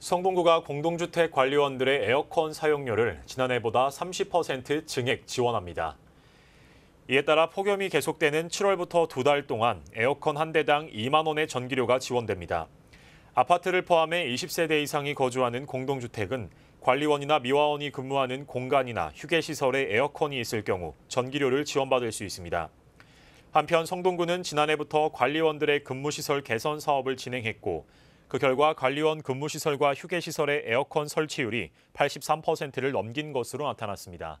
성동구가 공동주택 관리원들의 에어컨 사용료를 지난해보다 30% 증액 지원합니다. 이에 따라 폭염이 계속되는 7월부터 두 달 동안 에어컨 한 대당 2만 원의 전기료가 지원됩니다. 아파트를 포함해 20세대 이상이 거주하는 공동주택은 관리원이나 미화원이 근무하는 공간이나 휴게시설에 에어컨이 있을 경우 전기료를 지원받을 수 있습니다. 한편 성동구는 지난해부터 관리원들의 근무시설 개선 사업을 진행했고 그 결과 관리원 근무시설과 휴게시설의 에어컨 설치율이 83%를 넘긴 것으로 나타났습니다.